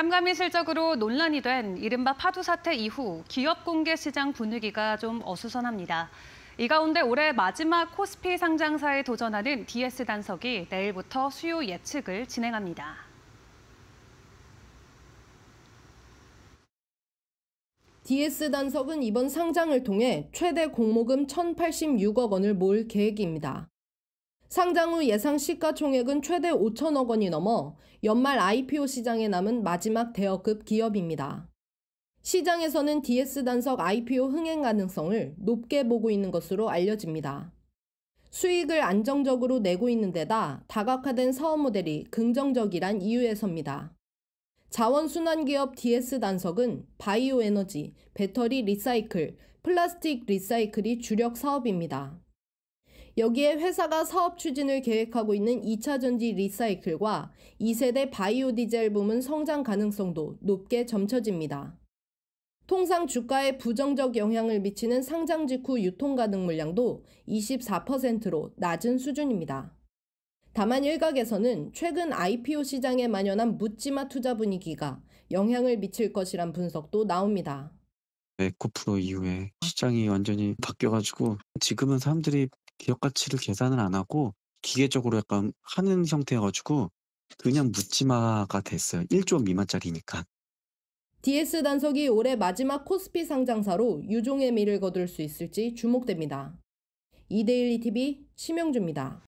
깜깜이슬적으로 논란이 된 이른바 파도 사태 이후 기업 공개 시장 분위기가 좀 어수선합니다. 이 가운데 올해 마지막 코스피 상장사에 도전하는 DS 단석이 내일부터 수요 예측을 진행합니다. DS 단석은 이번 상장을 통해 최대 공모금 1,086억 원을 모을 계획입니다. 상장 후 예상 시가총액은 최대 5천억 원이 넘어 연말 IPO 시장에 남은 마지막 대여급 기업입니다. 시장에서는 DS 단석 IPO 흥행 가능성을 높게 보고 있는 것으로 알려집니다. 수익을 안정적으로 내고 있는 데다 다각화된 사업 모델이 긍정적이란 이유에서입니다. 자원순환기업 DS 단석은 바이오에너지, 배터리 리사이클, 플라스틱 리사이클이 주력 사업입니다. 여기에 회사가 사업 추진을 계획하고 있는 2차 전지 리사이클과 2세대 바이오디젤 부문 성장 가능성도 높게 점쳐집니다. 통상 주가에 부정적 영향을 미치는 상장 직후 유통 가능 물량도 24%로 낮은 수준입니다. 다만 일각에서는 최근 IPO 시장에 만연한 묻지마 투자 분위기가 영향을 미칠 것이란 분석도 나옵니다. 에코프로 네, 이후에 시장이 완전히 바뀌어가지고 지금은 사람들이 기억 가치를 계산을 안 하고 기계적으로 약간 하는 형태여 가지고 그냥 묻지마가 됐어요. 1조 미만짜리니까. DS 단속이 올해 마지막 코스피 상장사로 유종의 미를 거둘 수 있을지 주목됩니다. 이데일리 TV 심영주입니다.